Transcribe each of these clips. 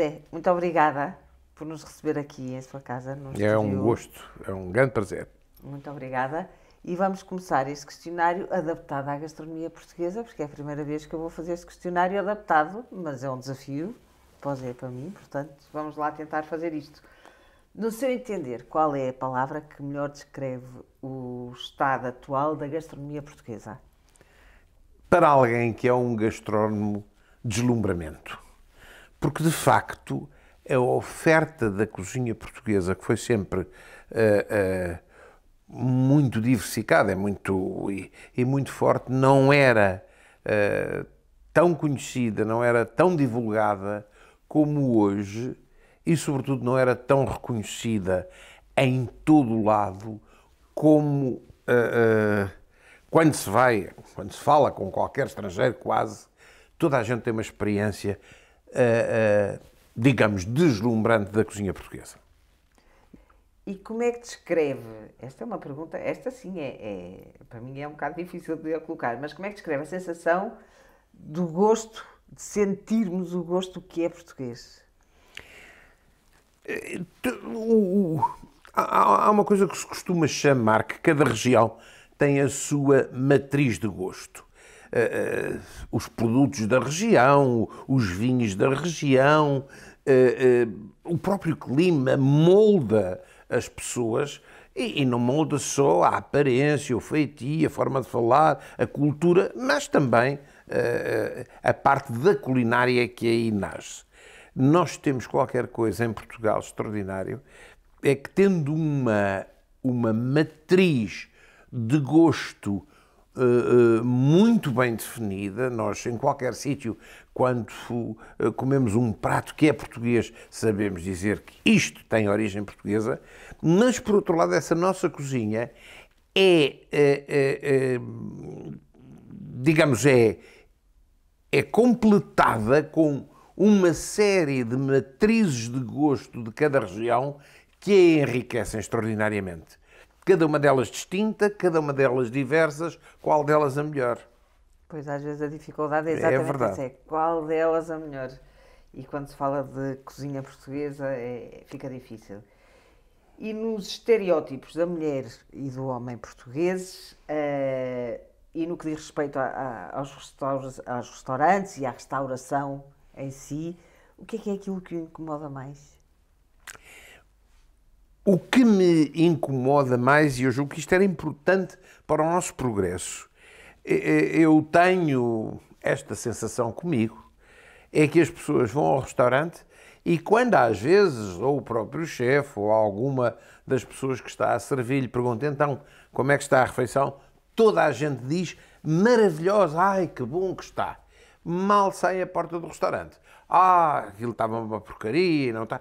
José, muito obrigada por nos receber aqui em sua casa. é um gosto, é um grande prazer. Muito obrigada. E vamos começar este questionário adaptado à gastronomia portuguesa, porque é a primeira vez que eu vou fazer este questionário adaptado, mas é um desafio, pois é para mim, portanto, vamos lá tentar fazer isto. No seu entender, qual é a palavra que melhor descreve o estado atual da gastronomia portuguesa? Para alguém que é um gastrónomo, deslumbramento porque de facto a oferta da cozinha portuguesa, que foi sempre uh, uh, muito diversificada é muito, e, e muito forte, não era uh, tão conhecida, não era tão divulgada como hoje e, sobretudo, não era tão reconhecida em todo o lado como quando se vai, quando se fala com qualquer estrangeiro, quase toda a gente tem uma experiência eh, eh, digamos, deslumbrante da cozinha portuguesa. E como é que descreve? Esta é uma pergunta, esta sim é, é, para mim é um bocado difícil de colocar, mas como é que descreve a sensação do gosto, de sentirmos o gosto que é português? Eh, há uma coisa que se costuma chamar que cada região tem a sua matriz de gosto uh, os produtos da região, os vinhos da região, eh, o próprio clima molda as pessoas e, e não molda só a aparência, o feitio, a forma de falar, a cultura, mas também a parte da culinária que aí nasce. Nós temos qualquer coisa em Portugal extraordinário, é que tendo uma, uma matriz de gosto eh, eh, muito bem definida. Nós, em qualquer sítio, quando eh, comemos um prato que é português, sabemos dizer que isto tem origem portuguesa, mas, por outro lado, essa nossa cozinha é, digamos, é, é completada com uma série de matrizes de gosto de cada região que a enriquecem extraordinariamente cada uma delas distinta, cada uma delas diversas, qual delas a melhor. Pois às vezes a dificuldade é exatamente é essa, é qual delas a melhor. E quando se fala de cozinha portuguesa é, fica difícil. E nos estereótipos da mulher e do homem portugueses, uh, e no que diz respeito a, a, aos, restaurantes, aos restaurantes e à restauração em si, o que é que é aquilo que o incomoda mais? O que me incomoda mais, e eu julgo que isto era importante para o nosso progresso, é, é, eu tenho esta sensação comigo, é que as pessoas vão ao restaurante e quando às vezes, ou o próprio chefe, ou alguma das pessoas que está a servir, lhe pergunta então como é que está a refeição, toda a gente diz maravilhosa, ai que bom que está. Mal sai a porta do restaurante. Ah, aquilo estava uma porcaria, não está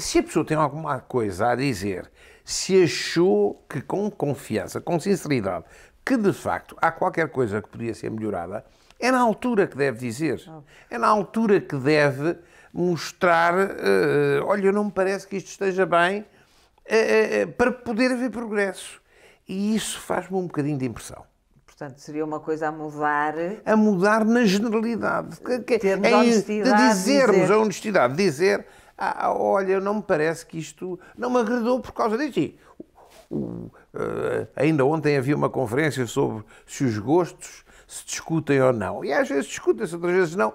se a pessoa tem alguma coisa a dizer, se achou que com confiança, com sinceridade, que de facto há qualquer coisa que podia ser melhorada, é na altura que deve dizer. Oh. É na altura que deve mostrar: uh, olha, não me parece que isto esteja bem, uh, uh, para poder haver progresso. E isso faz-me um bocadinho de impressão. Portanto, seria uma coisa a mudar. A mudar na generalidade. Que, que, é, honestidade. De dizermos dizer. a honestidade, dizer ah, ah, olha, não me parece que isto não me agradou por causa disso. Uh, ainda ontem havia uma conferência sobre se os gostos se discutem ou não. E às vezes discutem-se, outras vezes não.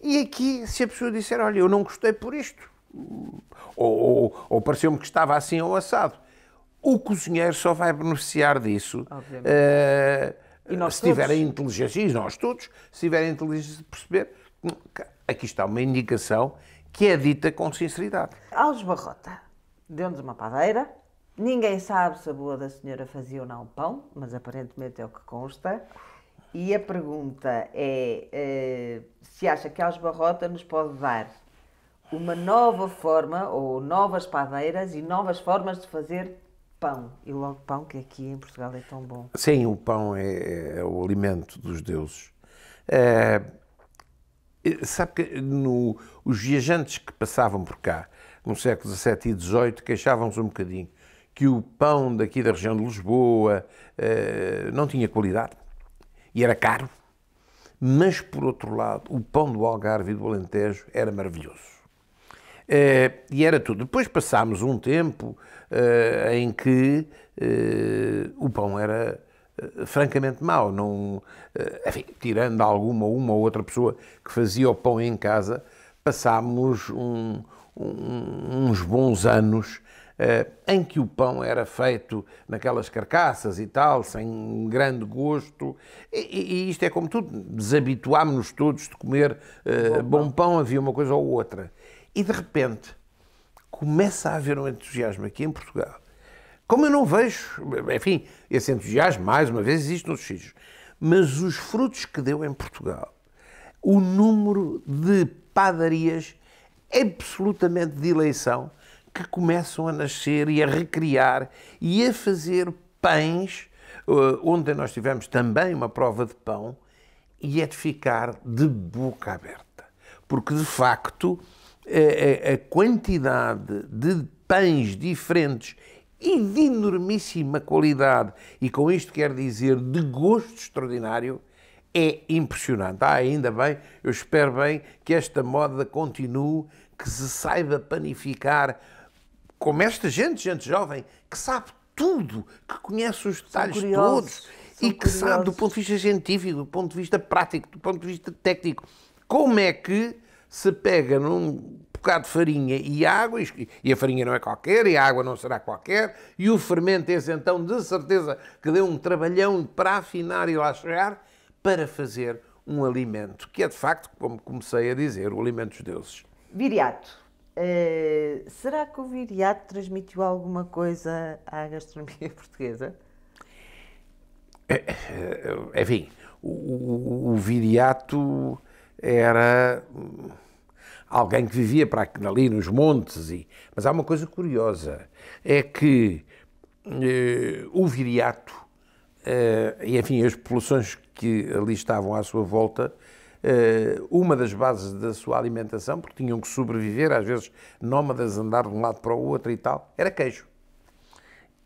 E aqui, se a pessoa disser, olha, eu não gostei por isto, ou, ou, ou pareceu-me que estava assim ao assado, o cozinheiro só vai beneficiar disso uh, se tiver a inteligência, e nós todos, se tiver a inteligência de perceber, hum, aqui está uma indicação que é dita com sinceridade. Alves Barrota deu-nos uma padeira, ninguém sabe se a boa da senhora fazia ou não pão, mas aparentemente é o que consta. E a pergunta é eh, se acha que Alves Barrota nos pode dar uma nova forma ou novas padeiras e novas formas de fazer pão. E logo pão que aqui em Portugal é tão bom. Sim, o pão é, é o alimento dos deuses. É Sabe que no, os viajantes que passavam por cá no século XVII e XVIII queixavam-se um bocadinho que o pão daqui da região de Lisboa eh, não tinha qualidade e era caro, mas por outro lado o pão do Algarve e do Alentejo era maravilhoso. Eh, e era tudo. Depois passámos um tempo eh, em que o pão era eh, francamente mau. Não, eh, enfim, tirando alguma uma ou outra pessoa que fazia o pão em casa, passámos um, um, uns bons anos eh, em que o pão era feito naquelas carcaças e tal, sem grande gosto. E, e isto é como tudo, desabituámos-nos todos de comer bom, bom pão, havia uma coisa ou outra. E de repente começa a haver um entusiasmo aqui em Portugal como eu não vejo, enfim, esse entusiasmo, mais uma vez, existe nos sítios. Mas os frutos que deu em Portugal, o número de padarias absolutamente de eleição que começam a nascer e a recriar e a fazer pães. Eh, onde ontem nós tivemos também uma prova de pão e é de ficar de boca aberta, porque de facto eh, eh, a quantidade de pães diferentes e de enormíssima qualidade, e com isto quero dizer de gosto extraordinário, é impressionante. Ah, ainda bem, eu espero bem que esta moda continue, que se saiba panificar como esta gente, gente jovem, que sabe tudo, que conhece os detalhes todos e que curiosos. sabe do ponto de vista científico, do ponto de vista prático, do ponto de vista técnico, como é que se pega num bocado de farinha e água, e a farinha não é qualquer, e a água não será qualquer, e o fermento esse então de certeza que deu um trabalhão para afinar e lá chegar, para fazer um alimento, que é de facto, como comecei a dizer, o alimento dos deuses. Viriato. Uh, será que o viriato transmitiu alguma coisa à gastronomia portuguesa? É, é, enfim, o, o, o viriato era alguém que vivia para ali nos montes. E... Mas há uma coisa curiosa, é que eh, o viriato, eh, e enfim, as populações que ali estavam à sua volta, eh, uma das bases da sua alimentação, porque tinham que sobreviver, às vezes nómadas andar de um lado para o outro e tal, era queijo.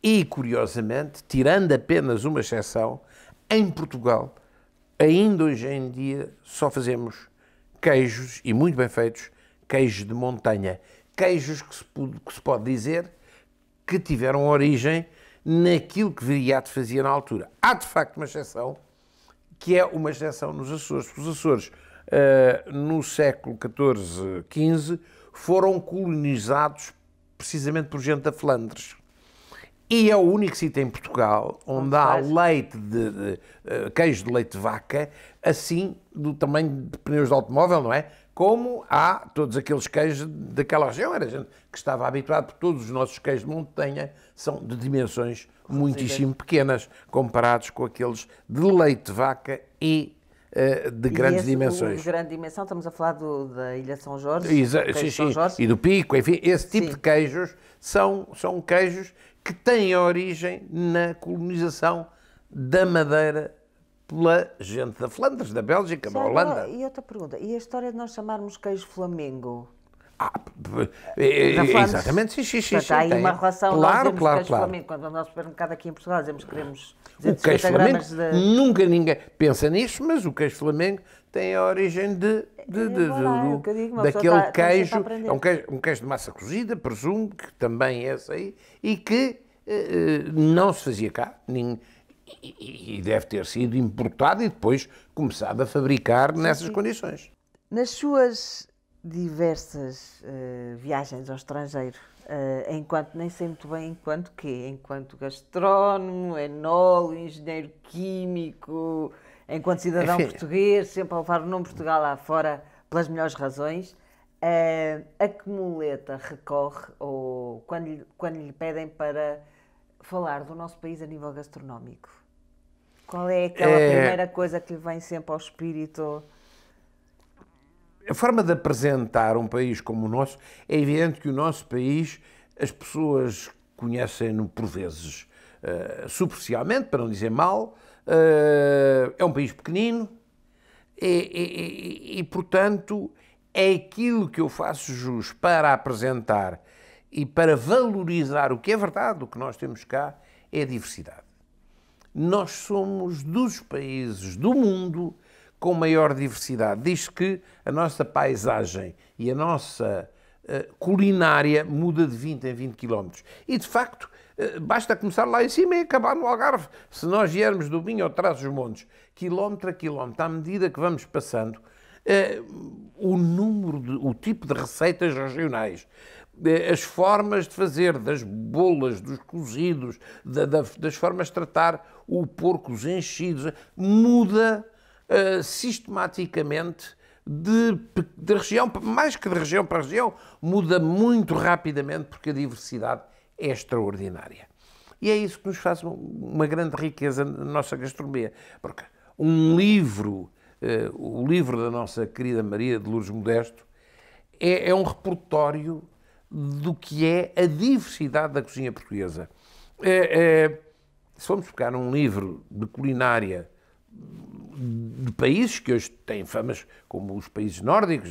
E, curiosamente, tirando apenas uma exceção, em Portugal, ainda hoje em dia, só fazemos queijos e muito bem feitos queijo de montanha. Queijos que se, que se pode dizer que tiveram origem naquilo que Viriato fazia na altura. Há de facto uma exceção, que é uma exceção nos Açores. Os Açores, uh, no século XIV, XV, foram colonizados precisamente por gente da Flandres. E é o único sítio em Portugal onde Não há faz. leite de, de, de, eh, queijo de leite de vaca, assim do tamanho de pneus de automóvel, não é? como há todos aqueles queijos daquela região. Era gente que estava habituado, porque todos os nossos queijos de Montanha são de dimensões Residente. muitíssimo pequenas, comparados com aqueles de leite de vaca e uh, de e grandes esse, dimensões. De grande dimensão, estamos a falar do, da Ilha São Jorge, sim, São Jorge, e do Pico, enfim, esse tipo sim. de queijos são, são queijos que têm origem na colonização da Madeira pela gente da Flandres, da Bélgica, da Holanda. e outra pergunta, e a história de nós chamarmos queijo Flamengo? Ah, eh, eh, exatamente, sim, sim, sim. há aí uma relação, claro, nós claro, claro. Flamengo, quando vamos ao supermercado aqui em Portugal, dizemos que queremos O queijo Flamengo, de... nunca ninguém pensa nisso, mas o queijo Flamengo tem a origem de, de, é de, lá, de é digo, daquele está, queijo, é um queijo, um queijo de massa cozida, presumo, que também é esse aí, e que eh, eh não se fazia cá, ninguém e, deve ter sido importado e depois começada a fabricar sim, nessas sim. condições. Nas suas diversas uh, viagens ao estrangeiro, uh, enquanto nem sei muito bem enquanto quê, enquanto gastrónomo, enólogo, engenheiro químico, enquanto cidadão Enfim. português, sempre a levar o nome Portugal lá fora pelas melhores razões, uh, a que muleta recorre ou quando, quando lhe pedem para falar do nosso país a nível gastronómico? Qual é aquela é... primeira coisa que lhe vem sempre ao espírito? A forma de apresentar um país como o nosso, é evidente que o nosso país, as pessoas conhecem-no por vezes uh, superficialmente, para não dizer mal, uh, é um país pequenino e, e, e, e, portanto, é aquilo que eu faço jus para apresentar e para valorizar o que é verdade, o que nós temos cá, é a diversidade. Nós somos dos países do mundo com maior diversidade. Diz que a nossa paisagem e a nossa uh, culinária muda de 20 em 20 quilómetros. E, de facto, uh, basta começar lá em cima e acabar no Algarve. Se nós viermos do Minho ou Traz dos montes, quilómetro a quilómetro, à medida que vamos passando, uh, o número, de, o tipo de receitas regionais, as formas de fazer, das bolas, dos cozidos, da, da, das formas de tratar o porco, os enchidos, muda uh, sistematicamente de, de, região, mais que de região para região, muda muito rapidamente porque a diversidade é extraordinária. E é isso que nos faz uma grande riqueza na nossa gastronomia. Porque um livro, uh, o livro da nossa querida Maria de Lourdes Modesto, é, é um repertório do que é a diversidade da cozinha portuguesa. É, é, se formos pegar um livro de culinária de países que hoje têm famas, como os países nórdicos,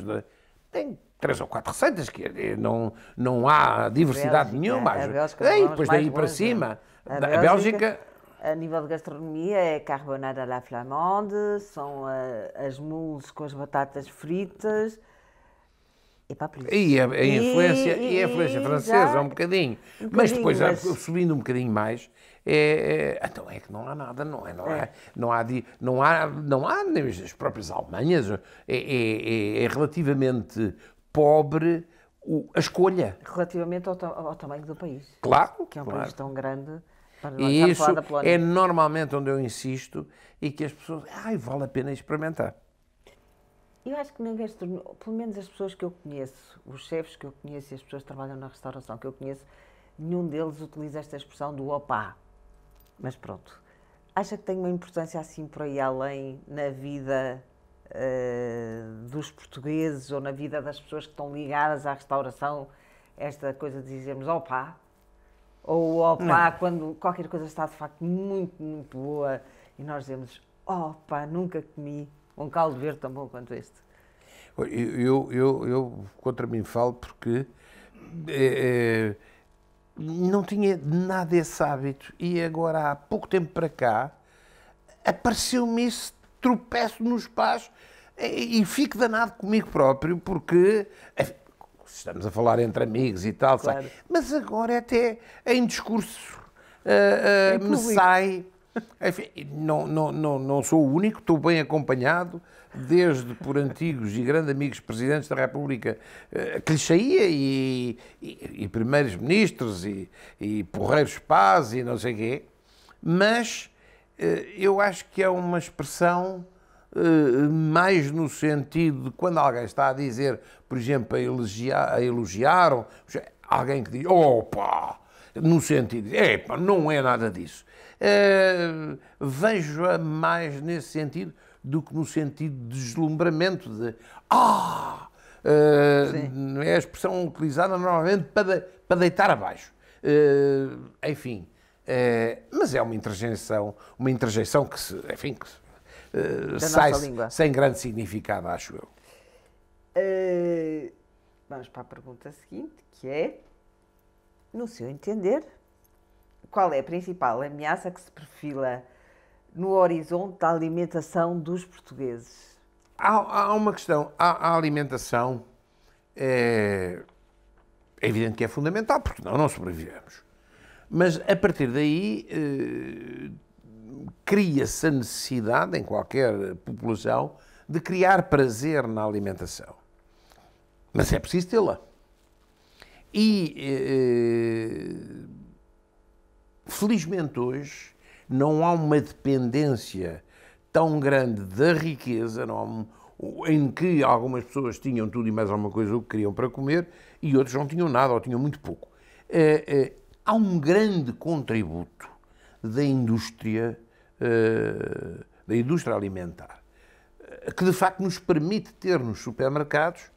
tem três ou quatro receitas, que eh, não, não há diversidade Bélgica, nenhuma. A Bélgica, e depois daí para longe, né? cima, a Bélgica, a Bélgica... A nível de gastronomia é carbonada à la flamande, são uh, as moules com as batatas fritas, é para a E a, a influência, e, e a influência francesa, um bocadinho. Um mas depois, subindo um bocadinho mais, é, é, então é que não há nada, não é? Não, é. não, há, não, há, não há, nem as próprias Alemanhas, é, é, é, é relativamente pobre o, a escolha. Relativamente ao, ao, tamanho do país. Claro. Que é um claro. país tão grande. E isso é normalmente onde eu insisto e que as pessoas. Ai, vale a pena experimentar. Eu acho que pelo menos as pessoas que eu conheço, os chefes que eu conheço e as pessoas que trabalham na restauração que eu conheço, nenhum deles utiliza esta expressão do opá. Mas pronto. Acha que tem uma importância assim por aí além na vida uh, dos portugueses ou na vida das pessoas que estão ligadas à restauração, esta coisa de dizermos opá? Ou opá Não. quando qualquer coisa está de facto muito, muito boa e nós dizemos opá, nunca comi um caldo verde tão bom quanto este? Eu, eu, eu, contra mim falo porque é, é, não tinha nada esse hábito e agora há pouco tempo para cá apareceu-me esse tropeço nos pás e, e fico danado comigo próprio porque estamos a falar entre amigos e tal, claro. mas agora até em discurso uh, uh, me sai Enfim, não, não, não, não sou o único, estou bem acompanhado, desde por antigos e grandes amigos presidentes da República que eh, lhes saía, e, e, e primeiros ministros, e, e porreiros paz, e não sei o quê, mas eh, eu acho que é uma expressão eh, mais no sentido de quando alguém está a dizer, por exemplo, a elogiar, a elogiar alguém que diz, opa, no sentido, epá, não é nada disso. Eh, vejo-a mais nesse sentido do que no sentido de deslumbramento, de ah! Uh, é a expressão utilizada normalmente para, para deitar abaixo. Uh, enfim, mas é uma interjeição, uma interjeição que se, enfim, que se, sai -se sem grande significado, acho eu. vamos para a pergunta seguinte, que é, no seu entender, qual é a principal ameaça que se perfila no horizonte da alimentação dos portugueses? Há, há uma questão. A, a alimentação é, é, evidente que é fundamental, porque senão não sobrevivemos. Mas a partir daí eh, cria-se a necessidade em qualquer população de criar prazer na alimentação. Mas é preciso tê-la. E eh, Felizmente hoje não há uma dependência tão grande da riqueza, não há em que algumas pessoas tinham tudo e mais alguma coisa o que queriam para comer e outros não tinham nada ou tinham muito pouco. É, é, há um grande contributo da indústria, é, da indústria alimentar, que de facto nos permite ter nos supermercados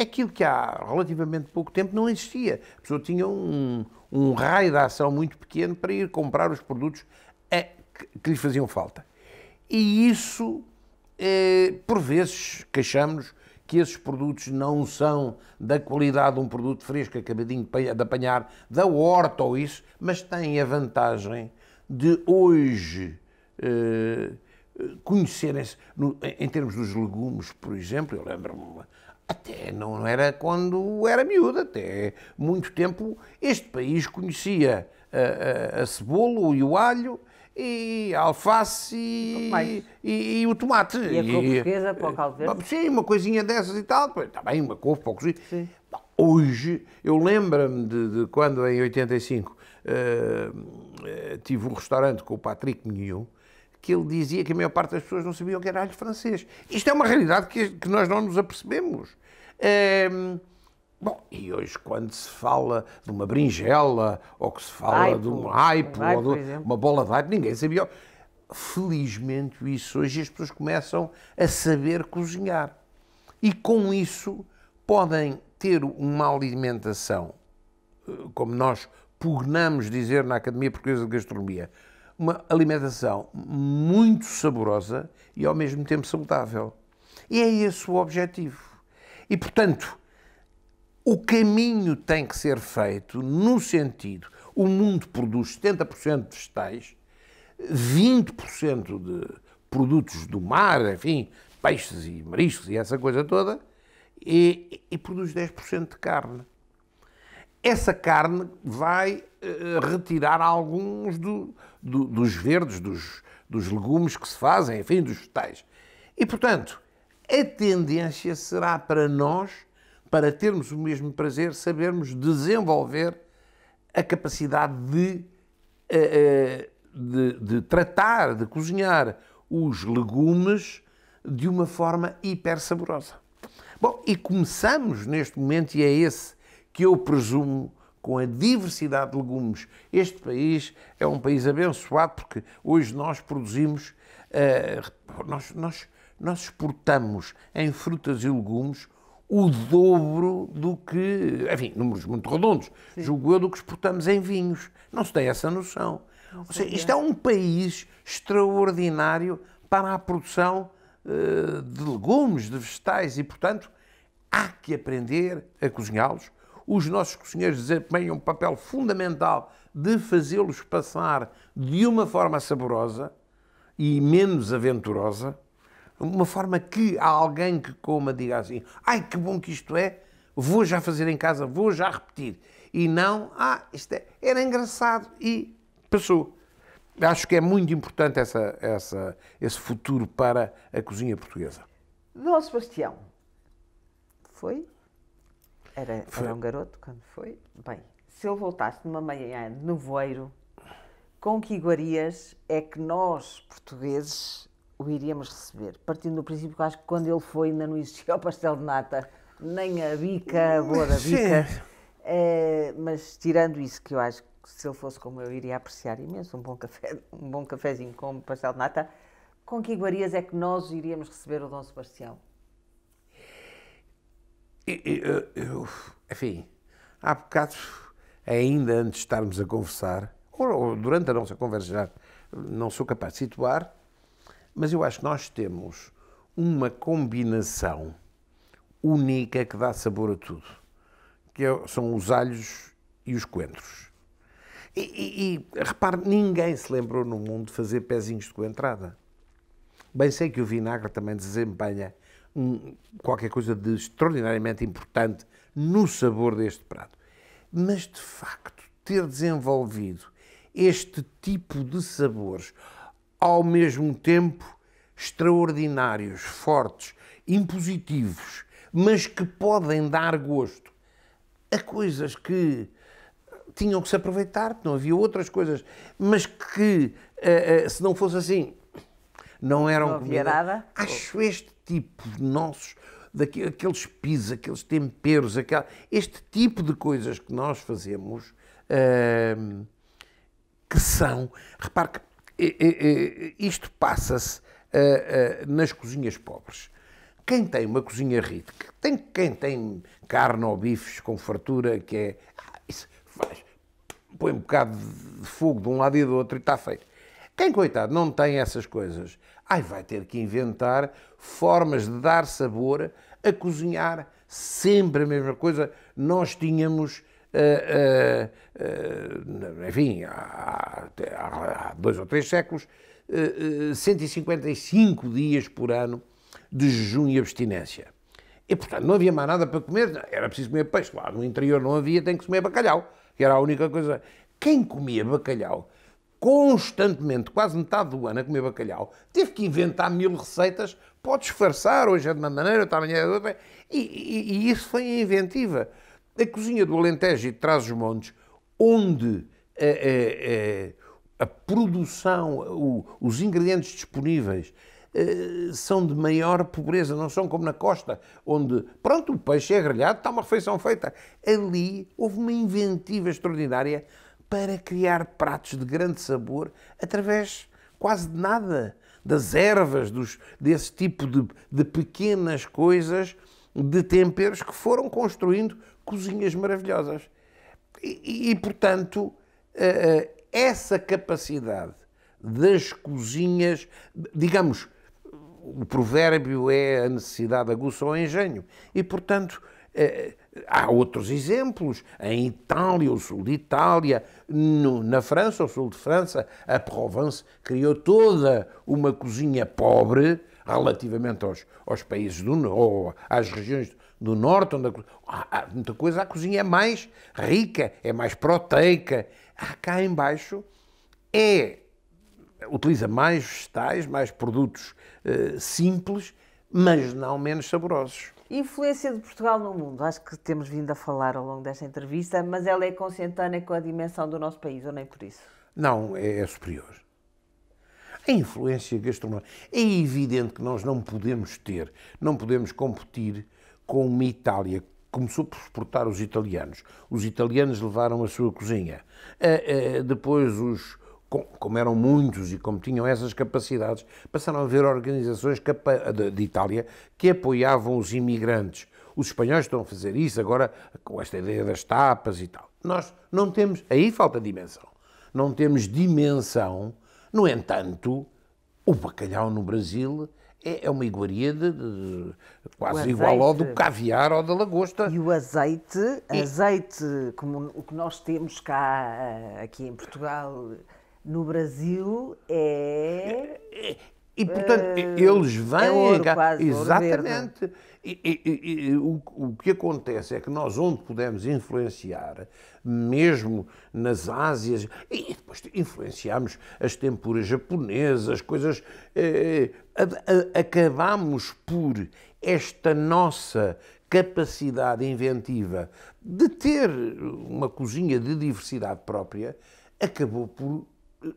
aquilo que há relativamente pouco tempo não existia. A pessoa tinha um, um raio de ação muito pequeno para ir comprar os produtos a, que, que lhes faziam falta. E isso, eh, por vezes, queixamos que esses produtos não são da qualidade de um produto fresco, acabadinho de apanhar, da horta ou isso, mas têm a vantagem de hoje eh, conhecerem-se, em termos dos legumes, por exemplo, eu lembro-me até não, era quando era miúdo até muito tempo este país conhecia a, a, a cebola e o alho e a alface e, e, e, o tomate. E a couve portuguesa para o caldo verde? Sim, uma coisinha dessas e tal. também tá uma couve para o cozido. Hoje, eu lembro-me de, de, quando em 85 uh, eh, eh, tive um restaurante com o Patrick Mignon, que ele dizia que a maior parte das pessoas não sabiam que era alho francês. Isto é uma realidade que, que nós não nos apercebemos. Ehm, bom, e hoje quando se fala de uma berinjela, ou que se fala aipo. de um aipo, um aipo ou de uma bola de aipo, ninguém sabia. Felizmente isso, hoje as pessoas começam a saber cozinhar. E com isso podem ter uma alimentação, eh, como nós pugnamos dizer na Academia Portuguesa de Gastronomia, uma alimentação muito saborosa e ao mesmo tempo saudável. E é esse o objetivo. E portanto, o caminho tem que ser feito no sentido: o mundo produz 70% de vegetais, 20% de produtos do mar, enfim, peixes e mariscos e essa coisa toda, e, e produz 10% de carne. Essa carne vai eh, retirar alguns do, do, dos verdes, dos, dos legumes que se fazem, enfim, dos vegetais. E, portanto, a tendência será para nós, para termos o mesmo prazer, sabermos desenvolver a capacidade de, eh, eh, de, de tratar, de cozinhar os legumes de uma forma hiper saborosa. Bom, e começamos neste momento, e é esse que eu presumo com a diversidade de legumes. Este país é um país abençoado porque hoje nós produzimos, uh, nós, nós, nós exportamos em frutas e legumes o dobro do que, enfim, números muito redondos, Sim. julgo eu, do que exportamos em vinhos. Não se tem essa noção. Ou seja, isto é um país extraordinário para a produção uh, de legumes, de vegetais e, portanto, há que aprender a cozinhá-los os nossos cozinheiros desempenham um papel fundamental de fazê-los passar de uma forma saborosa e menos aventurosa, uma forma que alguém que coma diga assim: ai que bom que isto é, vou já fazer em casa, vou já repetir. E não, ah, isto é, era engraçado e passou. Acho que é muito importante essa, essa, esse futuro para a cozinha portuguesa. Dom Sebastião, foi era, foi... era um garoto quando foi. Bem, se ele voltasse numa manhã de nevoeiro, com que iguarias é que nós, portugueses, o iríamos receber? Partindo do princípio que acho que quando ele foi ainda não existia o pastel de nata, nem a bica, a boa da bica. É, mas tirando isso, que eu acho que se ele fosse como eu, iria apreciar imenso um bom, café, um bom cafezinho com pastel de nata, com que iguarias é que nós iríamos receber o Dom Sebastião? Eu, eh, eu, enfim, há bocado, ainda antes de estarmos a conversar, ou, ou durante a nossa conversa, já não sou capaz de situar, mas eu acho que nós temos uma combinação única que dá sabor a tudo, que é, são os alhos e os coentros. E, e, e repare, ninguém se lembrou no mundo de fazer pezinhos de coentrada. Bem sei que o vinagre também desempenha um, qualquer coisa de extraordinariamente importante no sabor deste prato. Mas, de facto, ter desenvolvido este tipo de sabores, ao mesmo tempo extraordinários, fortes, impositivos, mas que podem dar gosto a coisas que eh, tinham que se aproveitar, não havia outras coisas, mas que, eh, eh, se não fosse assim, não eram não comida. nada? Acho este tipo de nossos, aqueles pisos, aqueles temperos, aquela, este tipo de coisas que nós fazemos, ehm, que são, repare que isto passa-se uh, uh, nas cozinhas pobres. Quem tem uma cozinha rica, tem, quem tem carne ou bifes com fartura, que é. Ah, isso faz, põe um bocado de fogo de um lado e do outro e está feito. Quem, coitado, não tem essas coisas, Ai, vai ter que inventar formas de dar sabor a cozinhar sempre a mesma coisa. Nós tínhamos. Uh, uh, uh, enfim, há, há, dois ou três séculos, 155 dias por ano de jejum e abstinência. E, portanto, não havia mais nada para comer, era preciso comer peixe. Lá no interior não havia, tem que comer bacalhau, que era a única coisa. Quem comia bacalhau constantemente, quase metade do ano, a comer bacalhau, teve que inventar mil receitas para disfarçar. Hoje é de uma maneira, outra manhã é de outra. E, e, e isso foi a inventiva. A cozinha do Alentejo e de Trás-os-Montes, onde a, a, a, a produção, o, os ingredientes disponíveis eh, são de maior pobreza, não são como na costa, onde, pronto, o peixe é grelhado, está uma refeição feita. Ali houve uma inventiva extraordinária para criar pratos de grande sabor através quase de nada, das ervas, dos, desse tipo de, de pequenas coisas, de temperos que foram construindo cozinhas maravilhosas. E, e, portanto, eh, eh, essa capacidade das cozinhas, digamos, o provérbio é a necessidade aguça ao engenho. E, portanto, eh, Há outros exemplos, em Itália, o sul de Itália, no, na França, o sul de França, a Provence criou toda uma cozinha pobre relativamente aos, aos países do ou às regiões do norte, onde a, há muita coisa, a cozinha é mais rica, é mais proteica. cá embaixo é, utiliza mais vegetais, mais produtos uh, simples, mas não menos saborosos. Influência de Portugal no mundo. Acho que temos vindo a falar ao longo desta entrevista, mas ela é consentânea com a dimensão do nosso país, ou nem por isso? Não, é, é superior. A influência gastronómica. É evidente que nós não podemos ter, não podemos competir com uma Itália que começou por exportar os italianos. Os italianos levaram a sua cozinha. Eh, eh, depois os, como eram muitos e como tinham essas capacidades, passaram a haver organizações de Itália que apoiavam os imigrantes. Os espanhóis estão a fazer isso agora com esta ideia das tapas e tal. Nós não temos, aí falta dimensão. Não temos dimensão. No entanto, o bacalhau no Brasil é, é uma iguaria de, de, quase igual ao do caviar ou da lagosta. E o azeite, e... azeite como o que nós temos cá eh, aqui em Portugal, no Brasil é. é e, portanto, uh, eles é vêm. É ouro, quase, exatamente. E, e, e, o, o que acontece é que nós, onde pudemos influenciar, mesmo nas Ásias, e depois influenciamos as tempuras japonesas, coisas. Eh, eh a, a, acabamos por esta nossa capacidade inventiva de ter uma cozinha de diversidade própria, acabou por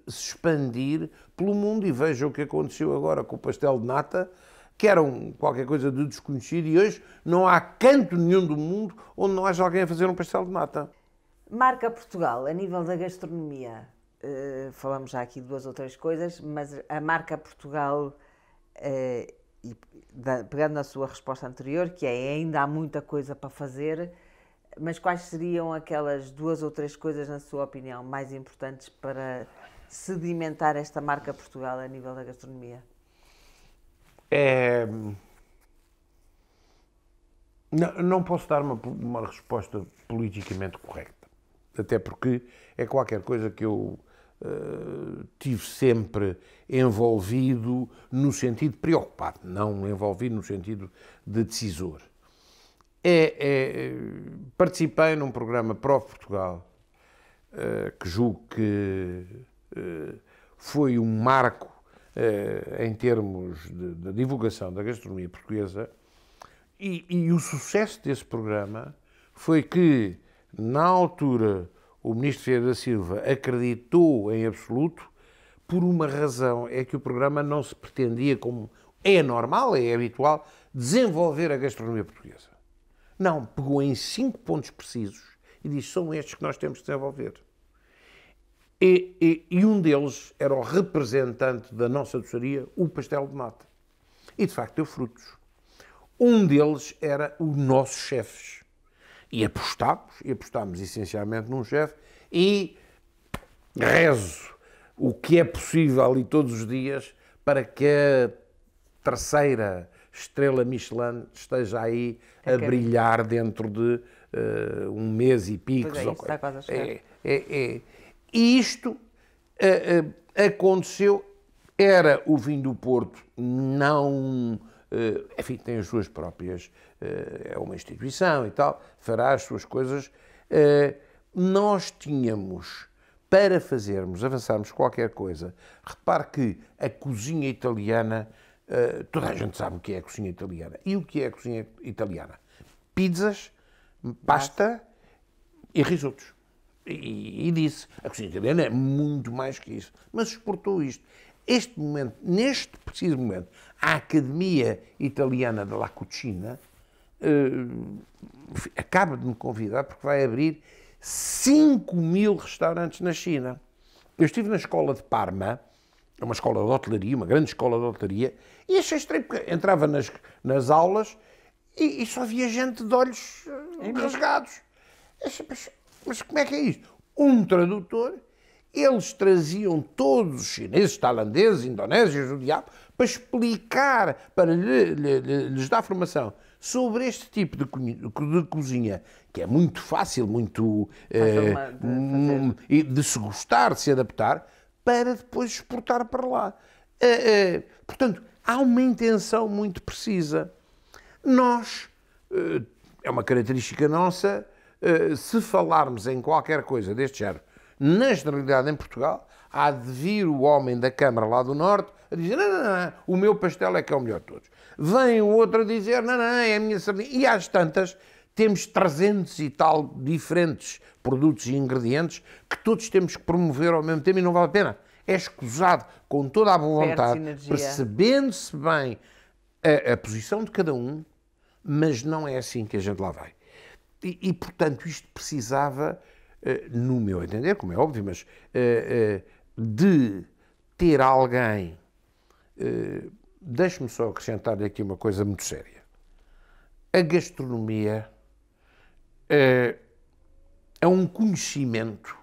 se expandir pelo mundo e vejam o que aconteceu agora com o pastel de nata, que era um, qualquer coisa de desconhecido e hoje não há canto nenhum do mundo onde não haja alguém a fazer um pastel de nata. Marca Portugal, a nível da gastronomia, uh, falamos já aqui duas ou três coisas, mas a marca Portugal, uh, e da, pegando na sua resposta anterior, que é, é ainda há muita coisa para fazer, mas quais seriam aquelas duas ou três coisas, na sua opinião, mais importantes para sedimentar esta marca Portugal a nível da gastronomia? É... Não, não posso dar uma, uma resposta politicamente correta. Até porque é qualquer coisa que eu uh, tive sempre envolvido no sentido preocupado, não envolvido no sentido de decisor. É, é, participei num programa Pro Portugal, uh, que julgo que eh, foi um marco eh, em termos da divulgação da gastronomia portuguesa e, e, o sucesso desse programa foi que, na altura, o ministro Vieira da Silva acreditou em absoluto por uma razão, é que o programa não se pretendia, como é normal, é habitual, desenvolver a gastronomia portuguesa. Não, pegou em cinco pontos precisos e disse são estes que nós temos de desenvolver. E, e, e, um deles era o representante da nossa doçaria, o pastel de mata. E de facto deu frutos. Um deles era o nosso chefe. E apostámos, e apostámos essencialmente num chefe, e rezo o que é possível ali todos os dias para que a terceira estrela Michelin esteja aí a, brilhar dentro de uh, um mês e pico. Pois é, isso, está quase a é, chegar. É, é, é e isto uh, uh, aconteceu, era o vinho do Porto, não. Uh, enfim, tem as suas próprias. é uma instituição e tal, fará as suas coisas. nós tínhamos, para fazermos, avançarmos qualquer coisa, repare que a cozinha italiana. toda a gente sabe o que é a cozinha italiana. E o que é a cozinha italiana? Pizzas, pasta e risotos e, e disse, a cozinha italiana é muito mais que isso, mas exportou isto. Este momento, neste preciso momento, a Academia Italiana da La Cucina uh, acaba de me convidar porque vai abrir 5 mil restaurantes na China. Eu estive na escola de Parma, é uma escola de hotelaria, uma grande escola de hotelaria, e achei estranho porque entrava nas, nas aulas e, e só via gente de olhos eh, é rasgados. Achei, mas como é que é isto? Um tradutor, eles traziam todos os chineses, tailandeses, indonésios, o diabo, para explicar, para lhe, lhe, lhes dar formação sobre este tipo de, co de, cozinha, que é muito fácil, muito eh, de, hum, de, se gostar, de se adaptar, para depois exportar para lá. Eh, eh, portanto, há uma intenção muito precisa. Nós, eh, é uma característica nossa, eh, se falarmos em qualquer coisa deste género, na generalidade em Portugal, há de vir o homem da Câmara lá do Norte a dizer: não, não, não, o meu pastel é que é o melhor de todos. Vem o outro a dizer: não, não, é a minha sardinha. E às tantas, temos 300 e tal diferentes produtos e ingredientes que todos temos que promover ao mesmo tempo e não vale a pena. É escusado, com toda a boa vontade, percebendo-se bem a, a posição de cada um, mas não é assim que a gente lá vai. E, e portanto, isto precisava, eh, no meu entender, como é óbvio, mas eh, eh, de ter alguém. Deixe-me só acrescentar-lhe aqui uma coisa muito séria. A gastronomia é, é um conhecimento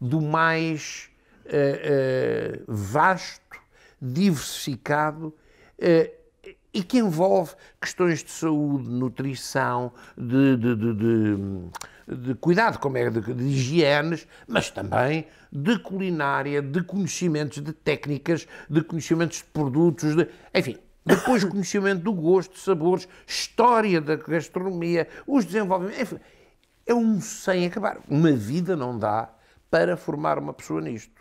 do mais é, é, vasto, diversificado e que envolve questões de saúde, nutrição, de, de, de, de cuidado, como é, de, de higienes, mas também de culinária, de conhecimentos de técnicas, de conhecimentos de produtos, de, enfim, depois conhecimento do gosto, sabores, história da gastronomia, os desenvolvimentos. Enfim, é um sem acabar. Uma vida não dá para formar uma pessoa nisto.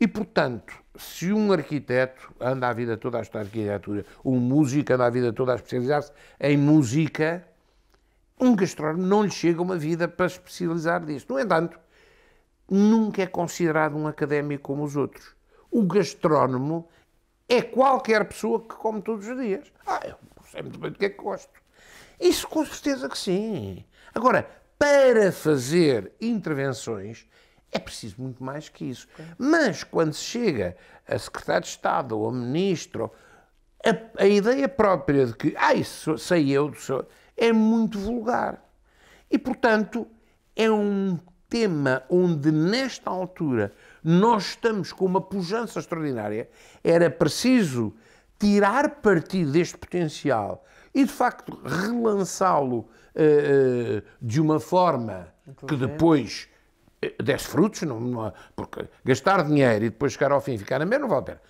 E, portanto, se um arquiteto anda a vida toda a estudar arquitetura, um músico anda a vida toda a especializar-se em música, um gastrónomo não lhe chega uma vida para especializar nisso. No entanto, nunca é considerado um académico como os outros. O gastrónomo é qualquer pessoa que come todos os dias. Ah, eu sei muito bem do que é que gosto. Isso com certeza que sim. Agora, para fazer intervenções, é preciso muito mais que isso. Mas quando se chega a secretário de Estado ou a ministro, a, a ideia própria de que, ah, isso sei eu, sou, é muito vulgar. E, portanto, é um tema onde, nesta altura, nós estamos com uma pujança extraordinária. Era preciso tirar partido deste potencial e, de facto, relançá-lo uh, uh, de uma forma que depois eh, desse frutos, não, não, porque gastar dinheiro e depois chegar ao fim e ficar na merda não vale a pena.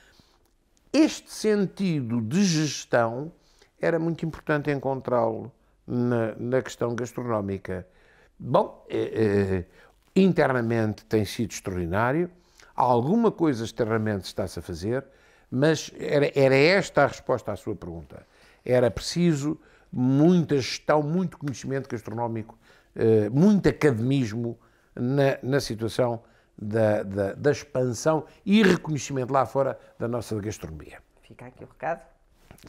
Este sentido de gestão era muito importante encontrá-lo na, na, questão gastronómica. Bom, eh, eh, internamente tem sido extraordinário, alguma coisa externamente está-se a fazer, mas era, era esta a resposta à sua pergunta. Era preciso muita gestão, muito conhecimento gastronómico, eh, muito academismo na, na situação da, da, da, expansão e reconhecimento lá fora da nossa gastronomia. Fica aqui o recado.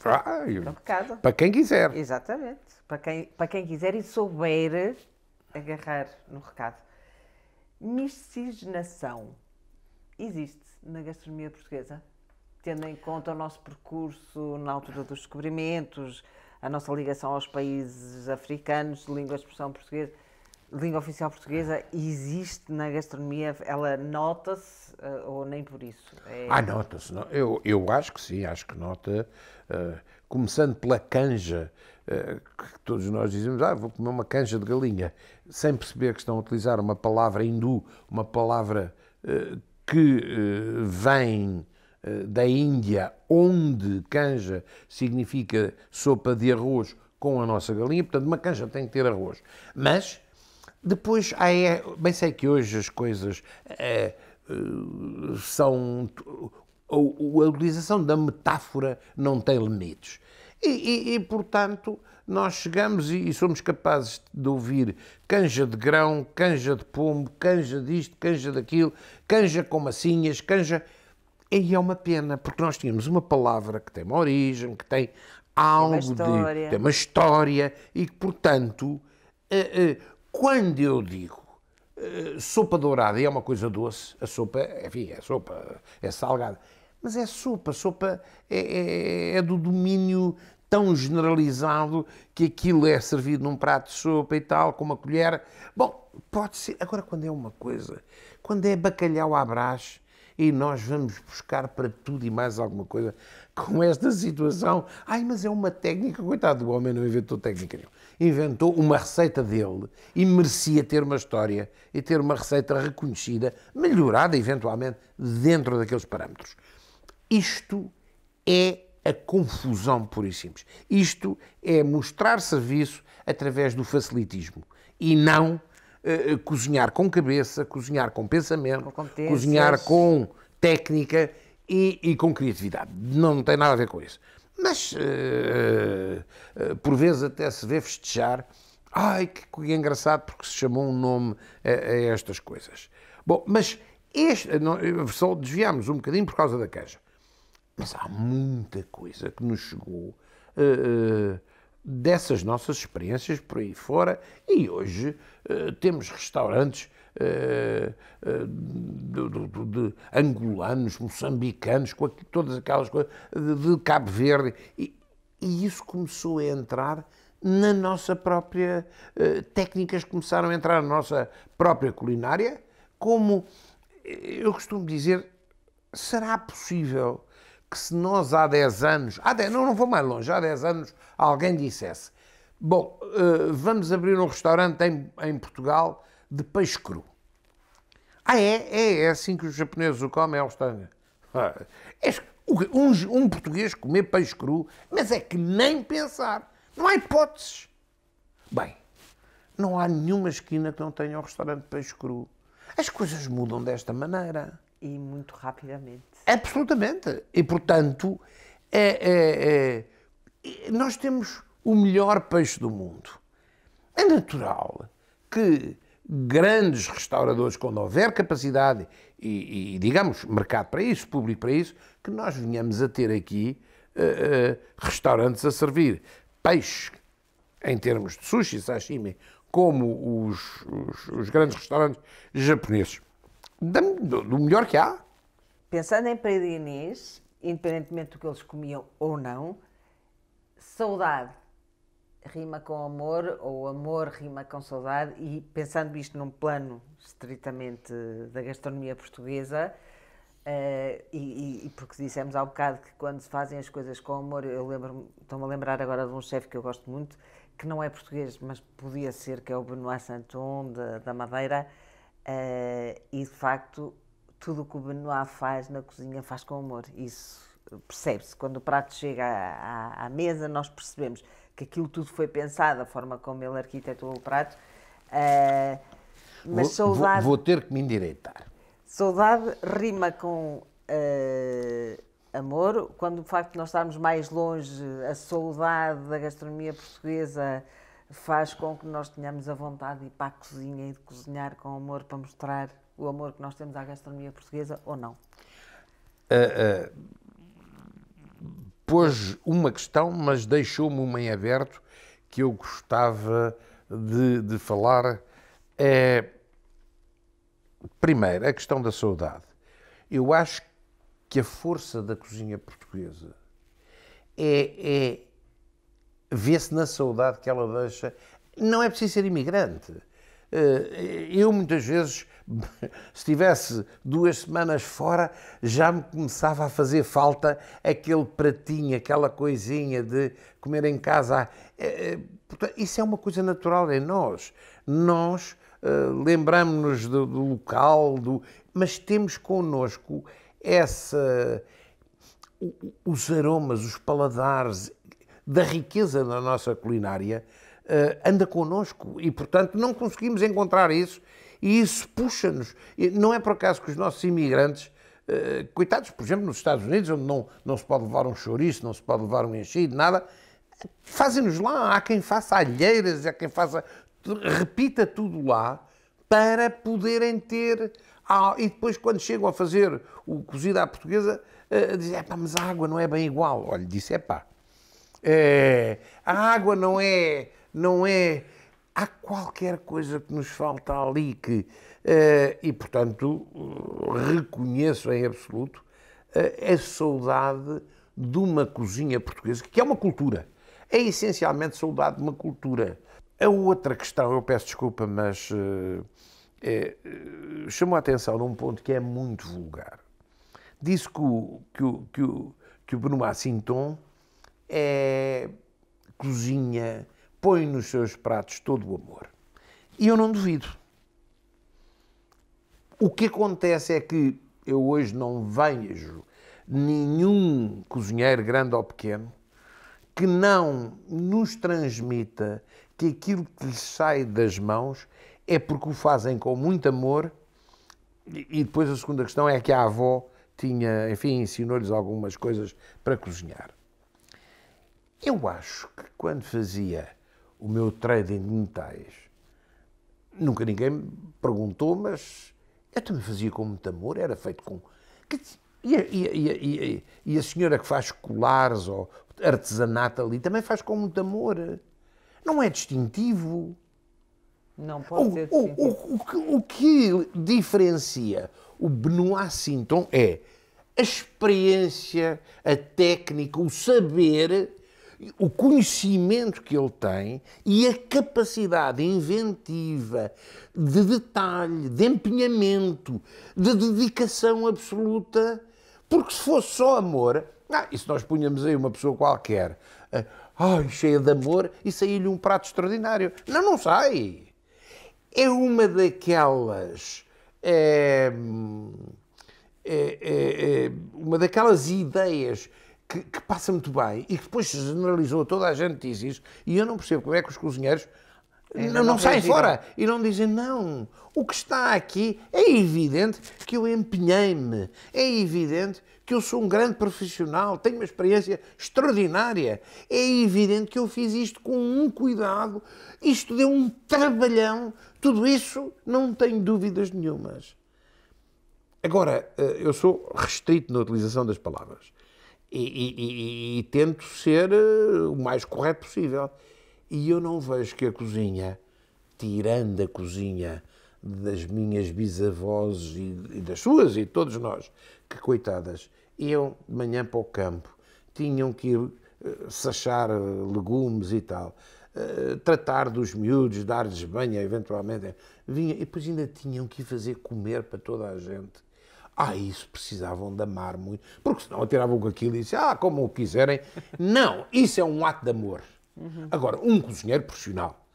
Ah, eu, um recado. Para quem quiser. Exatamente. Para quem, para quem quiser e souber agarrar no recado. Miscigenação existe na gastronomia portuguesa, tendo em conta o nosso percurso na altura dos descobrimentos, a nossa ligação aos países africanos de língua de expressão portuguesa língua oficial portuguesa existe na gastronomia? Ela nota-se uh, ou nem por isso? É... Ah, nota-se. Eu, eu acho que sim, acho que nota. Uh, começando pela canja, uh, que todos nós dizemos, ah, vou comer uma canja de galinha, sem perceber que estão a utilizar uma palavra hindu, uma palavra que vem da Índia, onde canja significa sopa de arroz com a nossa galinha, portanto, uma canja tem que ter arroz. Mas depois, ah, é, bem sei que hoje as coisas é, são. A, utilização da metáfora não tem limites. E, e, e, portanto, nós chegamos e, e, somos capazes de ouvir canja de grão, canja de pombo, canja disto, canja daquilo, canja com massinhas, canja. E é uma pena, porque nós tínhamos uma palavra que tem uma origem, que tem algo tem de. tem uma história, e que, portanto, eh, quando eu digo eh, sopa dourada e é uma coisa doce, a sopa, enfim, é sopa, é salgada. Mas é sopa, sopa é, é, é do domínio tão generalizado que aquilo é servido num prato de sopa e tal, com uma colher. Bom, pode ser. Agora, quando é uma coisa, quando é bacalhau à brás, e nós vamos buscar para tudo e mais alguma coisa com esta situação. Ai, mas é uma técnica, coitado do homem, não inventou técnica nenhuma inventou uma receita dele e merecia ter uma história e ter uma receita reconhecida, melhorada eventualmente dentro daqueles parâmetros. Isto é a confusão, por e simples. Isto é mostrar serviço através do facilitismo e não uh, cozinhar com cabeça, cozinhar com pensamento, com cozinhar com técnica e, e com criatividade. Não, não tem nada a ver com isso mas uh, uh, por vezes até se vê festejar. Ai, que, que é engraçado, porque se chamou um nome a, a estas coisas. Bom, mas este, eh, não, só desviámos um bocadinho por causa da queixa. Mas há muita coisa que nos chegou uh, dessas nossas experiências por aí fora e hoje temos restaurantes de, eh, eh, de, de angolanos, moçambicanos, com todas aquelas coisas, de, Cabo Verde. E, e, isso começou a entrar na nossa própria. Eh, técnicas começaram a entrar na nossa própria culinária, como eu costumo dizer, será possível que se nós há 10 anos, há 10, não, não vou mais longe, há 10 anos alguém dissesse, bom, vamos abrir um restaurante em, em Portugal de peixe cru. Ah, é? é? É assim que os japoneses o comem, é Alstanga. Ah, é um, um português comer peixe cru, mas é que nem pensar. Não há hipóteses. Bem, não há nenhuma esquina que não tenha um restaurante de peixe cru. As coisas mudam desta maneira. E muito rapidamente. Absolutamente. E, portanto, é, é, é, nós temos o melhor peixe do mundo. É natural que grandes restauradores, quando houver capacidade e, e, digamos, mercado para isso, público para isso, que nós venhamos a ter aqui uh, uh, restaurantes a servir peixe, em termos de sushi, sashimi, como os, os, os grandes restaurantes japoneses. Do, do, melhor que há. Pensando em Pedro Inês, independentemente do que eles comiam ou não, saudade rima com amor ou amor rima com saudade e pensando isto num plano estritamente da gastronomia portuguesa uh, e, e, porque dissemos há um bocado que quando se fazem as coisas com amor eu lembro estou-me a lembrar agora de um chefe que eu gosto muito que não é português mas podia ser que é o Benoit Santon da, da Madeira uh, e de facto tudo o que o Benoit faz na cozinha faz com amor isso percebe-se quando o prato chega à, à, à mesa nós percebemos que aquilo tudo foi pensado, a forma como ele arquitetou o prato. Uh, mas vou, saudade. Vou, vou, ter que me endireitar. Saudade rima com uh, amor, quando o facto de nós estarmos mais longe, a saudade da gastronomia portuguesa faz com que nós tenhamos a vontade de ir para a cozinha e de cozinhar com amor para mostrar o amor que nós temos à gastronomia portuguesa ou não. Uh, pôs uma questão, mas deixou-me uma em aberto que eu gostava de, de falar. É, primeiro, a questão da saudade. Eu acho que a força da cozinha portuguesa é, é vê-se na saudade que ela deixa. Não é preciso ser imigrante. Eh, eu muitas vezes se tivesse duas semanas fora, já me começava a fazer falta aquele pratinho, aquela coisinha de comer em casa. Ah, é, é, isso é uma coisa natural em nós. Nós uh, lembramos-nos do, do, local, do, mas temos connosco essa, os aromas, os paladares, da riqueza da nossa culinária eh, anda connosco e, portanto, não conseguimos encontrar isso e isso puxa-nos. Não é por acaso que os nossos imigrantes, eh, coitados, por exemplo, nos Estados Unidos, onde não, não se pode levar um chouriço, não se pode levar um enchido, nada, fazem-nos lá. Há quem faça alheiras, há quem faça. repita tudo lá para poderem ter. Ah, e depois, quando chegam a fazer o cozido à portuguesa, uh, dizem: é pá, mas a água não é bem igual. Olha, disse: é pá. É, a água não é não é. Há qualquer coisa que nos falta ali que. Uh, e, portanto, reconheço em absoluto uh, a saudade de uma cozinha portuguesa, que é uma cultura. É essencialmente saudade de uma cultura. A outra questão, eu peço desculpa, mas uh, é, chamou a atenção num ponto que é muito vulgar. Disse que o, que o, que o, que o Bruno Assinton é cozinha põe nos seus pratos todo o amor. E eu não duvido. O que acontece é que eu hoje não vejo nenhum cozinheiro, grande ou pequeno, que não nos transmita que aquilo que lhes sai das mãos é porque o fazem com muito amor. E depois a segunda questão é que a avó tinha, enfim, ensinou-lhes algumas coisas para cozinhar. Eu acho que quando fazia o meu trading de metais. Nunca ninguém me perguntou, mas eu também fazia com muito amor, era feito com. E a, e, a, e a, senhora que faz colares ou artesanato ali também faz com muito amor. Não é distintivo. Não pode o, ser distintivo. O, o, o, que diferencia o Benoit Sinton é a experiência, a técnica, o saber o conhecimento que ele tem e a capacidade inventiva, de detalhe, de empenhamento, de dedicação absoluta. Porque se fosse só amor, ah, e se nós punhamos aí uma pessoa qualquer, ah, cheia de amor, e saía-lhe um prato extraordinário. Não, não sai. É uma daquelas. É, é, é, uma daquelas ideias que, que, passa muito bem e que depois se generalizou, toda a gente diz isso, e eu não percebo como é que os cozinheiros é, não, não, não saem fora e não dizem não. O que está aqui é evidente que eu empenhei-me, é evidente que eu sou um grande profissional, tenho uma experiência extraordinária, é evidente que eu fiz isto com um cuidado, isto deu um trabalhão, tudo isso não tenho dúvidas nenhumas. Agora, eh, eu sou restrito na utilização das palavras e, e, e, e tento ser eh, o mais correto possível. E eu não vejo que a cozinha, tirando a cozinha das minhas bisavós e, e, das suas e todos nós, que coitadas, iam de manhã para o campo, tinham que ir uh, sachar eh, legumes e tal, uh, tratar dos miúdos, dar-lhes banho eventualmente, vinha, e depois ainda tinham que ir fazer comer para toda a gente. Ah, isso precisavam de amar muito, porque senão atiravam com aquilo e disse, ah, como o quiserem. Não, isso é um ato de amor. Uhum. Agora, um cozinheiro profissional,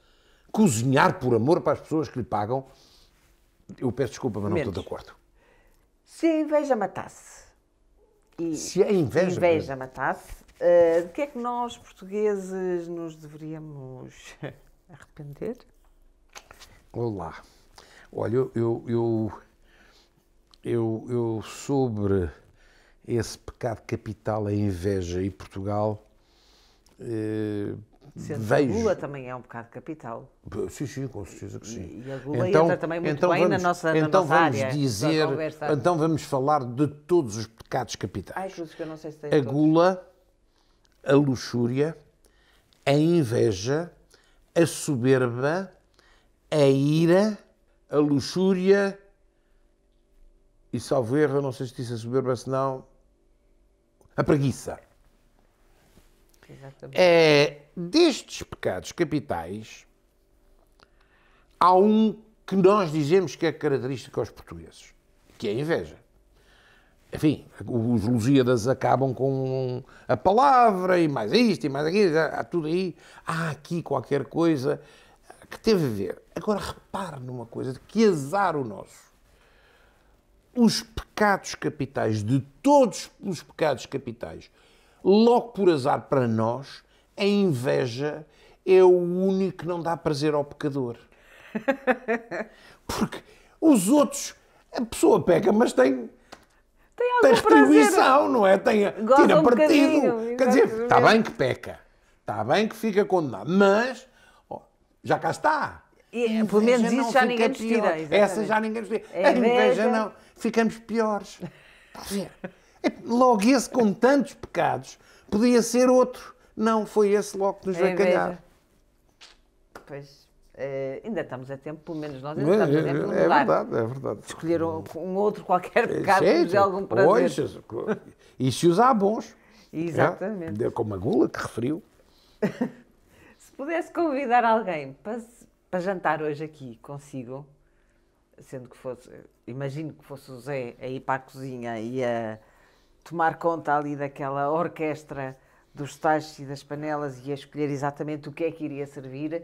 cozinhar por amor para as pessoas que lhe pagam, eu peço desculpa, mas não Menos. estou de acordo. Se a inveja matasse, e se a inveja, inveja matasse, uh, eh, de que é que nós, portugueses, nos deveríamos arrepender? Olá. Olha, eu, eu, eu eu, eu sobre esse pecado capital, a inveja e Portugal. Eh, vejo... A gula também é um pecado capital. Sim, sim, com certeza que sim. E a gula então, entra também muito então bem vamos, na nossa, então na nossa vamos área, Dizer, então vamos falar de todos os pecados capitais. Ai, que eu não sei se a todos. gula, a luxúria, a inveja, a soberba, a ira, a luxúria e salvo erro, não sei se disse a soberba, senão a preguiça. Exatamente. É, destes pecados capitais, há um que nós dizemos que é característico aos portugueses, que é a inveja. Enfim, os Lusíadas acabam com a palavra e mais isto e mais aquilo, há tudo aí, há aqui qualquer coisa que teve a ver. Agora repare numa coisa, que azar o nosso os pecados capitais, de todos os pecados capitais, logo por azar para nós, a inveja é o único que não dá prazer ao pecador. Porque os outros, a pessoa peca, mas tem. Tem, tem retribuição, prazer. não é? Tem, tira um partido. Quer dizer, está bem que peca, está bem que fica condenado, mas já cá está. E, pelo menos isso já ninguém nos tira. Essa já ninguém nos tira. É a inveja não. Ficamos piores. É logo esse com tantos pecados podia ser outro. Não, foi esse logo que nos é vai calhar. Pois, uh, ainda estamos a tempo, pelo menos nós ainda estamos a tempo de é mudar. É verdade, é verdade. Escolher um, um outro qualquer pecado que nos dê algum prazer. Hoje, e se usar bons. Né? Exatamente. É, como a gula que referiu. se pudesse convidar alguém para para jantar hoje aqui consigo, sendo que fosse, imagino que fosse o Zé a ir para a cozinha e a tomar conta ali daquela orquestra dos tachos e das panelas e a escolher exatamente o que é que iria servir,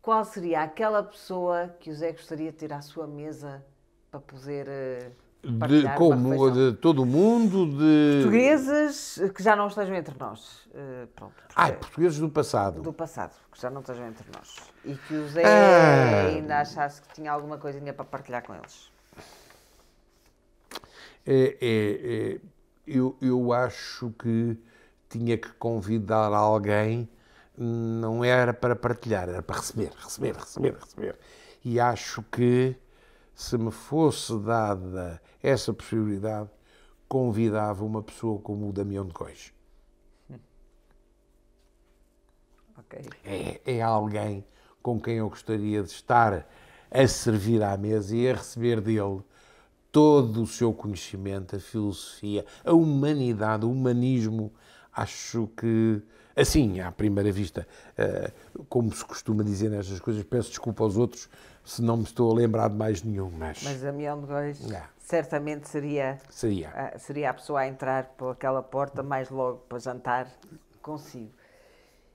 qual seria aquela pessoa que o Zé gostaria de ter à sua mesa para poder eh, de como de todo o mundo de portugueses que já não estejam entre nós uh, pronto ah portugueses do passado do passado que já não estejam entre nós e que o Zé ah. ainda achasse que tinha alguma coisinha para partilhar com eles é, é, é, eu, eu acho que tinha que convidar alguém não era para partilhar era para receber receber receber receber e acho que se me fosse dada essa possibilidade, convidava uma pessoa como o Damião de Cois. Okay. É, é, alguém com quem eu gostaria de estar a servir à mesa e a receber dele todo o seu conhecimento, a filosofia, a humanidade, o humanismo. Acho que, assim, à primeira vista, eh, como se costuma dizer nestas coisas, peço desculpa aos outros, se não me estou a lembrar de mais nenhum. Mas, mas Damião de Góis é. certamente seria, seria. A, ah, seria a pessoa a entrar por aquela porta mais logo para jantar consigo.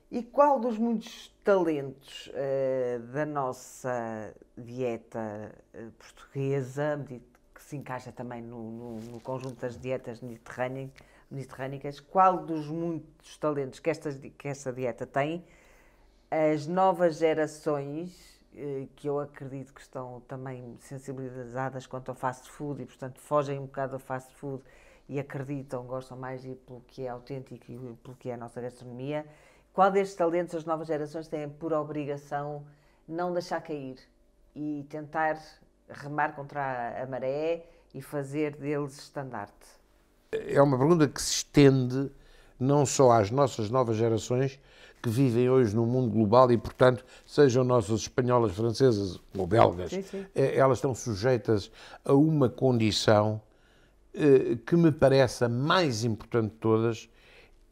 E qual dos muitos talentos uh, da nossa dieta ah, portuguesa, que se encaixa também no, no, no conjunto das dietas mediterrâneas, mediterrânicas, qual dos muitos talentos que esta, que esta dieta tem, as novas gerações eh, que eu acredito que estão também sensibilizadas quanto ao fast food e, portanto, fogem um bocado ao fast food e acreditam, gostam mais de ir pelo que é autêntico e pelo que é a nossa gastronomia. Qual destes talentos as novas gerações têm por obrigação não deixar cair e tentar remar contra a maré e fazer deles estandarte? É uma pergunta que se estende não só às nossas novas gerações, que vivem hoje no mundo global e, portanto, sejam nossas espanholas, francesas ou belgas, sim, sim. Eh, elas estão sujeitas a uma condição eh, que me parece a mais importante de todas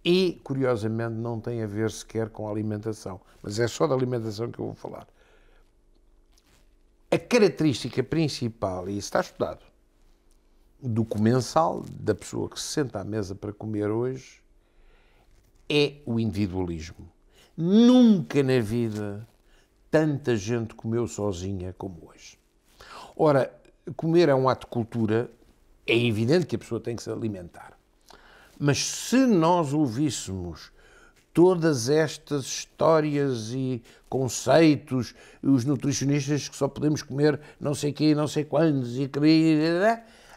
e, curiosamente, não tem a ver sequer com a alimentação. Mas é só da alimentação que eu vou falar. A característica principal, e isso está estudado, do comensal, da pessoa que se senta à mesa para comer hoje, é o individualismo. Nunca na vida tanta gente comeu sozinha como hoje. Ora, comer é um ato de cultura, é evidente que a pessoa tem que se alimentar. Mas se nós ouvíssemos todas estas histórias e conceitos, os nutricionistas que só podemos comer não sei quê, não sei quantos, e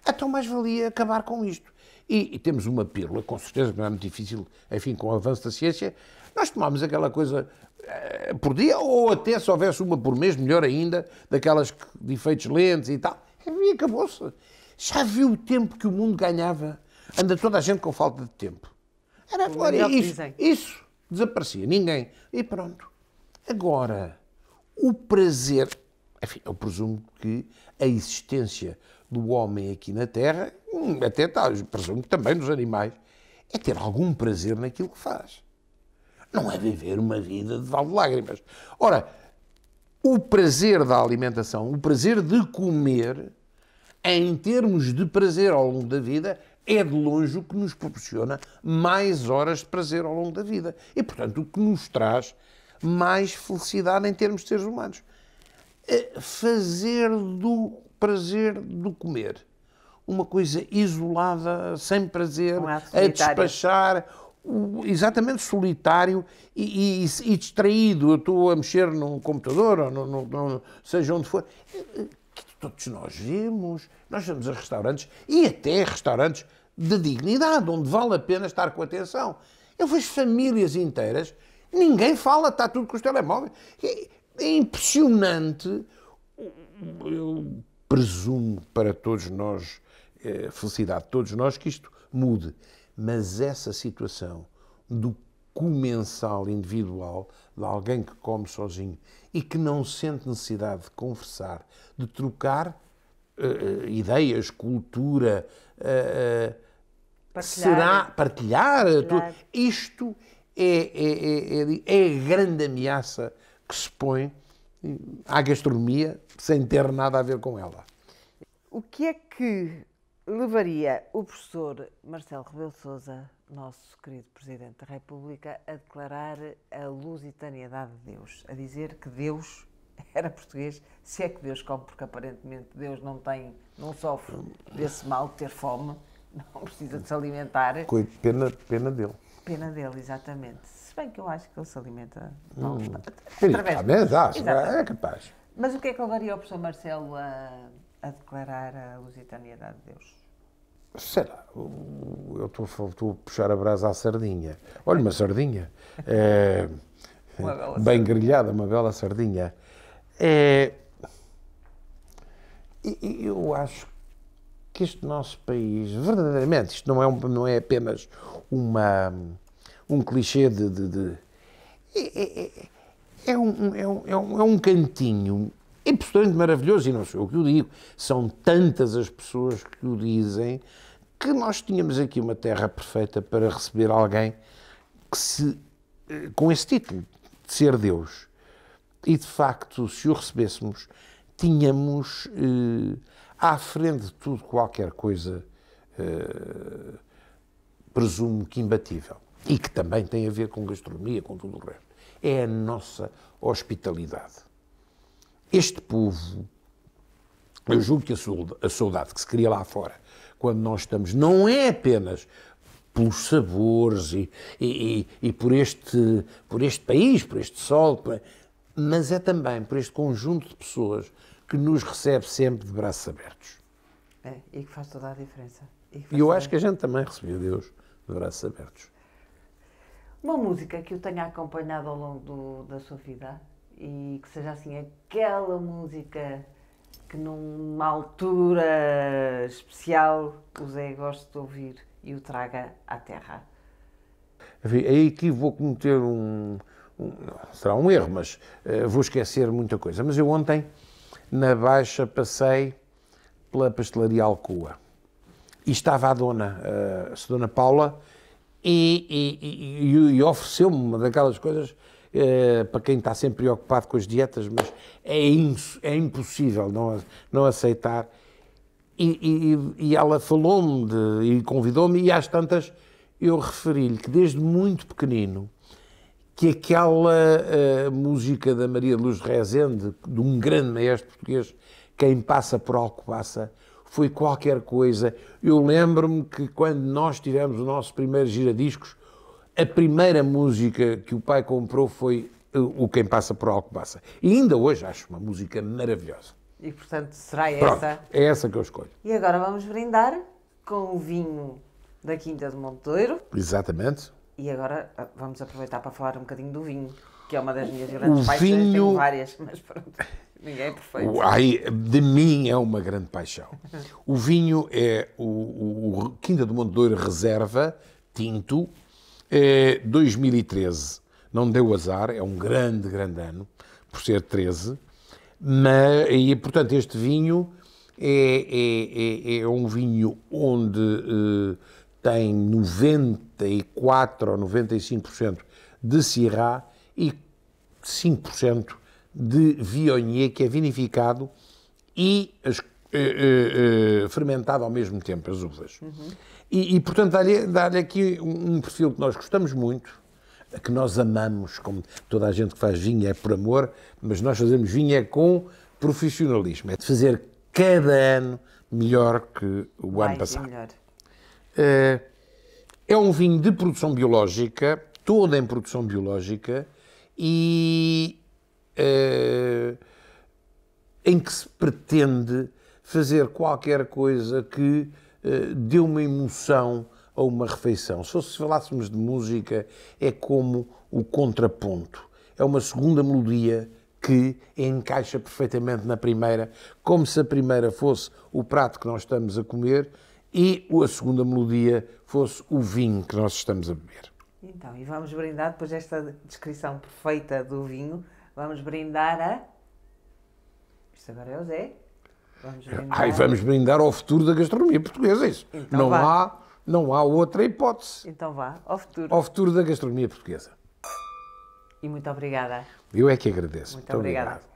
então mais valia acabar com isto. E, e temos uma pílula, com certeza não é muito difícil, enfim, com o avanço da ciência, nós tomámos aquela coisa eh, por dia, ou até se houvesse uma por mês, melhor ainda, daquelas de efeitos lentes e tal. E acabou-se. Já viu o tempo que o mundo ganhava? Anda toda a gente com falta de tempo. Era agora, isso, isso desaparecia, ninguém. E pronto. Agora, o prazer. Enfim, eu presumo que a existência do homem aqui na Terra, hum, até tal, presumo que também dos animais, é ter algum prazer naquilo que faz não é viver uma vida de val de lágrimas. Ora, o prazer da alimentação, o prazer de comer, em termos de prazer ao longo da vida, é de longe o que nos proporciona mais horas de prazer ao longo da vida. E, portanto, o que nos traz mais felicidade em termos de seres humanos. Eh, fazer do prazer do comer uma coisa isolada, sem prazer, um a despachar exatamente solitário e, e, e, distraído. Eu estou a mexer num computador, ou no, no, no, seja onde for. Eh, eh, que todos nós vemos. Nós vamos a restaurantes e até restaurantes de dignidade, onde vale a pena estar com atenção. Eu vejo famílias inteiras, ninguém fala, está tudo com os telemóveis. É, é impressionante. Eu presumo para todos nós, é, felicidade de todos nós, que isto mude mas essa situação do comensal individual, de alguém que come sozinho e que não sente necessidade de conversar, de trocar uh, ideias, cultura, uh, partilhar. será partilhar, partilhar. isto é, é, é, é, a grande ameaça que se põe à gastronomia sem ter nada a ver com ela. O que é que levaria o professor Marcelo Rebelo Sousa, nosso querido Presidente da República, a declarar a lusitaniedade de Deus, a dizer que Deus era português, se é que Deus come, porque aparentemente Deus não tem, não sofre desse mal de ter fome, não precisa de se alimentar. Coito, pena, pena dele. Pena dele, exatamente. Se bem que eu acho que ele se alimenta hum. não, hum. através. Talvez, acho, é capaz. Mas o que é que levaria o professor Marcelo a a declarar a lusitaniedade de Deus? Sei lá, eu estou a puxar a brasa à sardinha. Olha, uma sardinha. É, uma bem grelhada, uma bela sardinha. É, eu acho que este nosso país, verdadeiramente, isto não é, um, não é apenas uma, um clichê de. de, de é, é, é, é um, é, um, é, um, é um cantinho é absolutamente maravilhoso, e não sou eu que o digo, são tantas as pessoas que o dizem que nós tínhamos aqui uma terra perfeita para receber alguém que se, eh, com esse título de ser Deus. E de facto, se o recebêssemos, tínhamos eh, à frente de tudo qualquer coisa, eh, presumo que imbatível. E que também tem a ver com gastronomia, com tudo o resto. É a nossa hospitalidade. Este povo, eu julgo que a saudade que se cria lá fora, quando nós estamos, não é apenas pelos sabores e, e, e, por, este, por este país, por este sol, mas é também por este conjunto de pessoas que nos recebe sempre de braços abertos. É, e que faz toda a diferença. E eu acho que a gente também recebeu Deus de braços abertos. Uma música que o tenha acompanhado ao longo do, da sua vida? e que seja assim aquela música que numa altura especial o Zé gosta de ouvir e o traga à terra. Enfim, aí aqui vou cometer um, um será um erro, mas uh, vou esquecer muita coisa. Mas eu ontem, na Baixa, passei pela pastelaria Alcoa e estava a dona, uh, a dona Paula, e, e, e, e ofereceu-me uma daquelas coisas eh, para quem está sempre preocupado com as dietas, mas é, é impossível não, não aceitar. E, e, e ela falou-me e convidou-me, e às tantas eu referi-lhe que desde muito pequenino que aquela eh, música da Maria Luz Rezende, de um grande maestro português, quem passa por Alcobaça, foi qualquer coisa. Eu lembro-me que quando nós tivemos o nosso primeiro giradiscos, a primeira música que o pai comprou foi eh, o Quem Passa por Alcobaça. E ainda hoje acho uma música maravilhosa. E portanto será essa? Pronto, é essa que eu escolho. E agora vamos brindar com o vinho da Quinta de Monteiro. Exatamente. E agora ah, vamos aproveitar para falar um bocadinho do vinho, que é uma das minhas grandes o paixões. Vinho... Tenho várias, mas pronto. Ninguém é perfeito. Ai, de mim é uma grande paixão. o vinho é o, o, o Quinta do Monteiro Reserva, tinto, 2013 é, não deu azar, é um grande, grande ano, por ser 13, mas, e portanto este vinho é, é, é, é um vinho onde eh, tem 94 ou 95% de Syrah e 5% de Viognier, que é vinificado, e as eh, eh, eh, fermentado ao mesmo tempo, as uvas. Uhum. E, e, portanto, dá-lhe dá aqui um, um perfil que nós gostamos muito, que nós amamos, como toda a gente que faz vinho é por amor, mas nós fazemos vinho é com profissionalismo. É de fazer cada ano melhor que o Mais ano passado. É, é um vinho de produção biológica, todo em produção biológica, e é, em que se pretende fazer qualquer coisa que uh, dê uma emoção a uma refeição. Se fosse, falássemos de música, é como o contraponto. É uma segunda melodia que encaixa perfeitamente na primeira, como se a primeira fosse o prato que nós estamos a comer e a segunda melodia fosse o vinho que nós estamos a beber. Então, e vamos brindar, depois desta descrição perfeita do vinho, vamos brindar a. Isto agora é o Zé. Vamos é, brindar. Aí vamos brindar ao futuro da gastronomia portuguesa, é isso. Então não, há, não há outra hipótese. Então vá, ao futuro. Ao futuro da gastronomia portuguesa. E muito obrigada. Eu é que agradeço. Muito, muito obrigada.